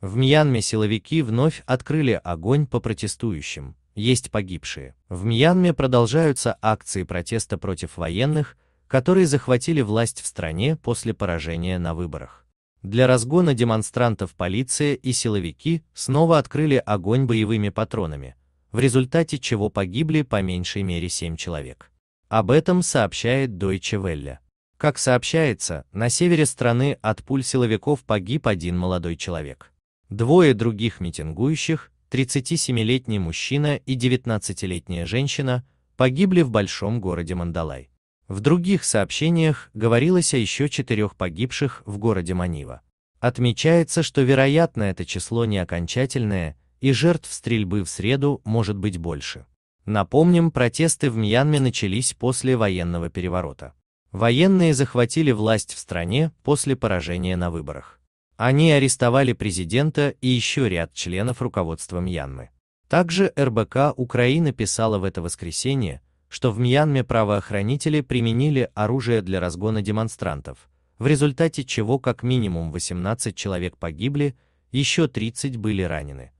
В Мьянме силовики вновь открыли огонь по протестующим, есть погибшие. В Мьянме продолжаются акции протеста против военных, которые захватили власть в стране после поражения на выборах. Для разгона демонстрантов полиция и силовики снова открыли огонь боевыми патронами, в результате чего погибли по меньшей мере 7 человек. Об этом сообщает Deutsche Welle. Как сообщается, на севере страны от пуль силовиков погиб один молодой человек. Двое других митингующих, 37-летний мужчина и 19-летняя женщина, погибли в большом городе Мандалай. В других сообщениях говорилось о еще четырех погибших в городе Манива. Отмечается, что вероятно это число не окончательное, и жертв стрельбы в среду может быть больше. Напомним, протесты в Мьянме начались после военного переворота. Военные захватили власть в стране после поражения на выборах. Они арестовали президента и еще ряд членов руководства Мьянмы. Также РБК Украина писала в это воскресенье, что в Мьянме правоохранители применили оружие для разгона демонстрантов, в результате чего как минимум 18 человек погибли, еще 30 были ранены.